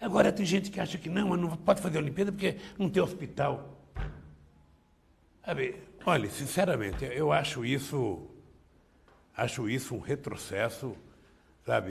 Agora, tem gente que acha que não, mas não pode fazer Olimpíada porque não tem hospital. Sabe, olha, sinceramente, eu acho isso, acho isso um retrocesso, sabe?